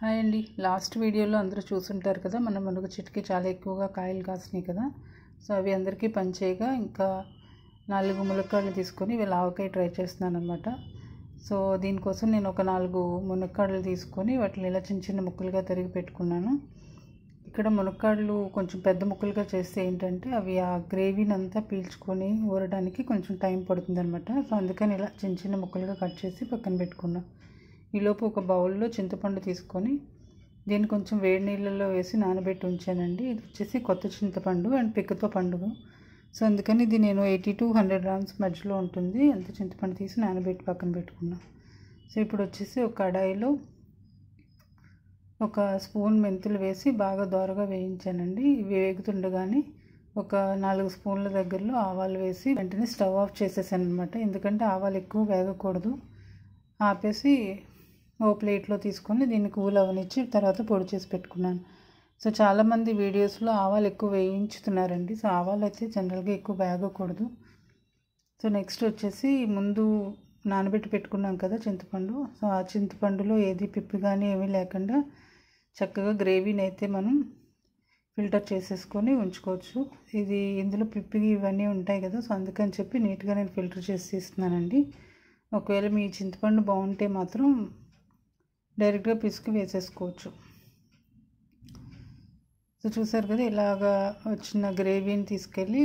hi అండి last వీడియోలో అందరూ చూసుంటారు కదా మన మునగ చెట్టుకి చాలా ఎక్కువగా కాయలు కాసినాయి కదా సో అవి అందరికీ పనిచేయగా ఇంకా నాలుగు మునక్కాడలు తీసుకొని వీళ్ళ ఆవకాయ ట్రై చేస్తున్నాను అనమాట సో దీనికోసం నేను ఒక నాలుగు మునక్కాడలు తీసుకొని వాటిని ఇలా చిన్న చిన్న ముక్కలుగా తరిగి పెట్టుకున్నాను ఇక్కడ మునక్కాడలు కొంచెం పెద్ద ముక్కలుగా చేస్తే ఏంటంటే అవి ఆ గ్రేవీని అంతా పీల్చుకొని ఊరడానికి కొంచెం టైం పడుతుంది అనమాట సో అందుకని ఇలా చిన్న చిన్న ముక్కలుగా కట్ చేసి పక్కన పెట్టుకున్నాను ఈలోపు ఒక బౌల్లో చింతపండు తీసుకొని దీన్ని కొంచెం వేడి నీళ్ళలో వేసి నానబెట్టి ఉంచానండి ఇది వచ్చేసి కొత్త చింతపండు అండ్ పిక్కతో పండుగ సో అందుకని ఇది నేను ఎయిటీ టు హండ్రెడ్ గ్రామ్స్ మధ్యలో ఉంటుంది అంత చింతపండు తీసి నానబెట్టి పక్కన పెట్టుకున్నా సో ఇప్పుడు వచ్చేసి ఒక కడాయిలో ఒక స్పూన్ మెంతులు వేసి బాగా దోరగా వేయించానండి ఇవి వేగుతుండగానే ఒక నాలుగు స్పూన్ల దగ్గరలో ఆవాలు వేసి వెంటనే స్టవ్ ఆఫ్ చేసేసాను అనమాట ఎందుకంటే ఆవాలు ఎక్కువ వేగకూడదు ఆపేసి ఓ ప్లేట్లో తీసుకొని దీన్ని కూల్ అవనిచ్చి తర్వాత పొడి చేసి పెట్టుకున్నాను సో చాలామంది వీడియోస్లో ఆవాలు ఎక్కువ వేయించుతున్నారండి సో ఆవాలు అయితే జనరల్గా ఎక్కువ బ్యాగకూడదు సో నెక్స్ట్ వచ్చేసి ముందు నానబెట్టి పెట్టుకున్నాం కదా చింతపండు సో ఆ చింతపండులో ఏది పిప్పి కానీ ఏమీ లేకుండా చక్కగా గ్రేవీని అయితే మనం ఫిల్టర్ చేసేసుకొని ఉంచుకోవచ్చు ఇది ఇందులో పిప్పి ఇవన్నీ ఉంటాయి కదా సో అందుకని చెప్పి నీట్గా నేను ఫిల్టర్ చేసి తీస్తున్నానండి ఒకవేళ మీ చింతపండు బాగుంటే మాత్రం డైరెక్ట్గా పిసికి వేసేసుకోవచ్చు సో చూసారు కదా ఇలాగా వచ్చిన గ్రేవీని తీసుకెళ్ళి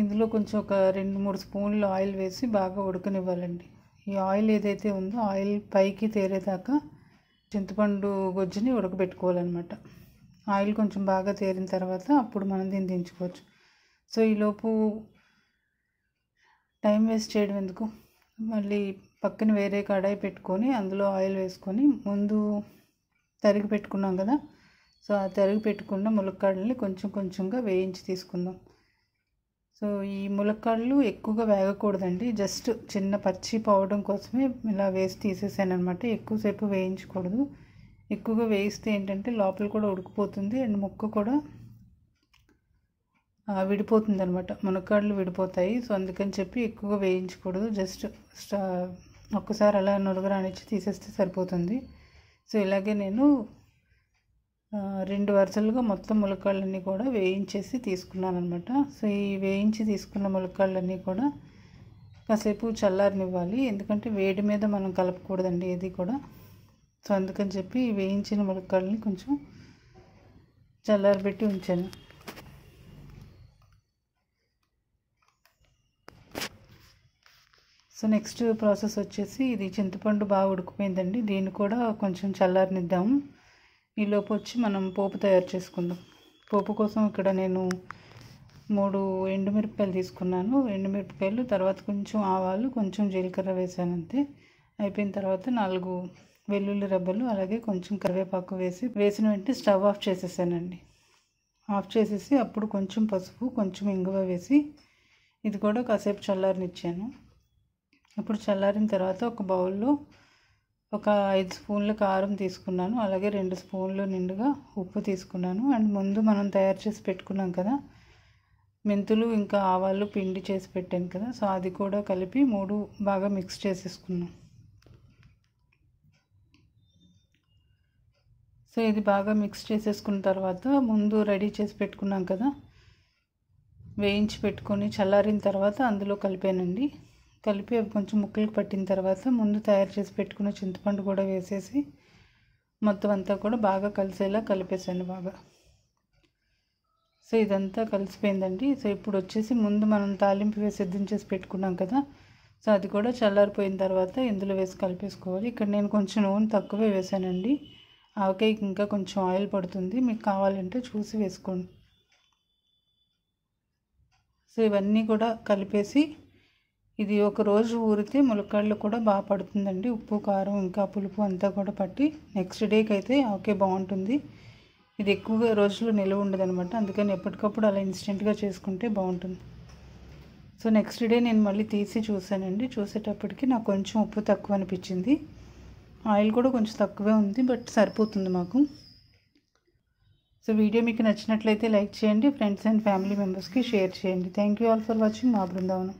ఇందులో కొంచెం ఒక రెండు మూడు స్పూన్లు ఆయిల్ వేసి బాగా ఉడకనివ్వాలండి ఈ ఆయిల్ ఏదైతే ఉందో ఆయిల్ పైకి తేరేదాకా చింతపండు గొజ్జుని ఉడకబెట్టుకోవాలన్నమాట ఆయిల్ కొంచెం బాగా తేరిన తర్వాత అప్పుడు మనం దీన్ని దించుకోవచ్చు సో ఈలోపు టైం వేస్ట్ చేయడం ఎందుకు మళ్ళీ పక్కన వేరే కడాయి పెట్టుకొని అందులో ఆయిల్ వేసుకొని ముందు తరిగి పెట్టుకున్నాం కదా సో ఆ తరిగి పెట్టుకున్న ములక్కాడల్ని కొంచెం కొంచెంగా వేయించి తీసుకుందాం సో ఈ ములక్కాడలు ఎక్కువగా వేగకూడదండి జస్ట్ చిన్న పచ్చి పోవడం కోసమే ఇలా వేసి తీసేసాను అనమాట ఎక్కువసేపు వేయించకూడదు ఎక్కువగా వేయిస్తే ఏంటంటే లోపల కూడా ఉడికిపోతుంది అండ్ ముక్క కూడా విడిపోతుంది అనమాట మునక్కాడలు విడిపోతాయి సో అందుకని చెప్పి ఎక్కువగా వేయించకూడదు జస్ట్ స్టా ఒక్కసారి అలా నురగరానిచ్చి తీసేస్తే సరిపోతుంది సో ఇలాగే నేను రెండు వరుసలుగా మొత్తం ములక్కాళ్ళన్నీ కూడా వేయించేసి తీసుకున్నాను అనమాట సో ఈ వేయించి తీసుకున్న ములక్కాళ్ళన్నీ కూడా కాసేపు చల్లారనివ్వాలి ఎందుకంటే వేడి మీద మనం కలపకూడదండి ఏది కూడా సో అందుకని చెప్పి వేయించిన ములక్కాళ్ళని కొంచెం చల్లారబెట్టి ఉంచాను సో నెక్స్ట్ ప్రాసెస్ వచ్చేసి ఇది చింతపండు బాగా ఉడికిపోయిందండి దీన్ని కూడా కొంచెం చల్లారనిద్దాము ఈలోపు వచ్చి మనం పోపు తయారు చేసుకుందాం పోపు కోసం ఇక్కడ నేను మూడు ఎండుమిరపకాయలు తీసుకున్నాను ఎండుమిరపకాయలు తర్వాత కొంచెం ఆవాలు కొంచెం జీలకర్ర వేసాను అంతే అయిపోయిన తర్వాత నాలుగు వెల్లుల్లి రెబ్బలు అలాగే కొంచెం కరివేపాకు వేసి వేసిన వెంటనే స్టవ్ ఆఫ్ చేసేసానండి ఆఫ్ చేసేసి అప్పుడు కొంచెం పసుపు కొంచెం ఇంగువ వేసి ఇది కూడా కాసేపు చల్లారనిచ్చాను ఇప్పుడు చల్లారిన తర్వాత ఒక బౌల్లో ఒక ఐదు స్పూన్ల కారం తీసుకున్నాను అలాగే రెండు స్పూన్లు నిండుగా ఉప్పు తీసుకున్నాను అండ్ ముందు మనం తయారు చేసి పెట్టుకున్నాం కదా మెంతులు ఇంకా ఆవాలు పిండి చేసి పెట్టాను కదా సో అది కూడా కలిపి మూడు బాగా మిక్స్ చేసేసుకున్నాం సో ఇది బాగా మిక్స్ చేసేసుకున్న తర్వాత ముందు రెడీ చేసి పెట్టుకున్నాం కదా వేయించి పెట్టుకొని చల్లారిన తర్వాత అందులో కలిపానండి కలిపి అవి కొంచెం ముక్కలకు పట్టిన తర్వాత ముందు తయారు చేసి పెట్టుకున్న చింతపండు కూడా వేసేసి మొత్తం అంతా కూడా బాగా కలిసేలా కలిపేసాను బాగా సో ఇదంతా కలిసిపోయిందండి సో ఇప్పుడు వచ్చేసి ముందు మనం తాలింపు వేసి సిద్ధం చేసి పెట్టుకున్నాం కదా సో అది కూడా చల్లారిపోయిన తర్వాత ఇందులో వేసి కలిపేసుకోవాలి ఇక్కడ నేను కొంచెం నూనె తక్కువే వేసానండి ఆవకాయకి ఇంకా కొంచెం ఆయిల్ పడుతుంది మీకు కావాలంటే చూసి వేసుకోండి సో ఇవన్నీ కూడా కలిపేసి ఇది ఒకరోజు ఊరితే ములక్కాడలు కూడా బాగా పడుతుందండి ఉప్పు కారం ఇంకా పులుపు అంతా కూడా పట్టి నెక్స్ట్ డేకి అయితే ఓకే బాగుంటుంది ఇది ఎక్కువగా రోజులు నిల్వ ఉండదనమాట అందుకని ఎప్పటికప్పుడు అలా ఇన్స్టెంట్గా చేసుకుంటే బాగుంటుంది సో నెక్స్ట్ డే నేను మళ్ళీ తీసి చూశానండి చూసేటప్పటికి నాకు కొంచెం ఉప్పు తక్కువ అనిపించింది ఆయిల్ కూడా కొంచెం తక్కువే ఉంది బట్ సరిపోతుంది మాకు సో వీడియో మీకు నచ్చినట్లయితే లైక్ చేయండి ఫ్రెండ్స్ అండ్ ఫ్యామిలీ మెంబర్స్కి షేర్ చేయండి thank you all for watching మా బృందావనం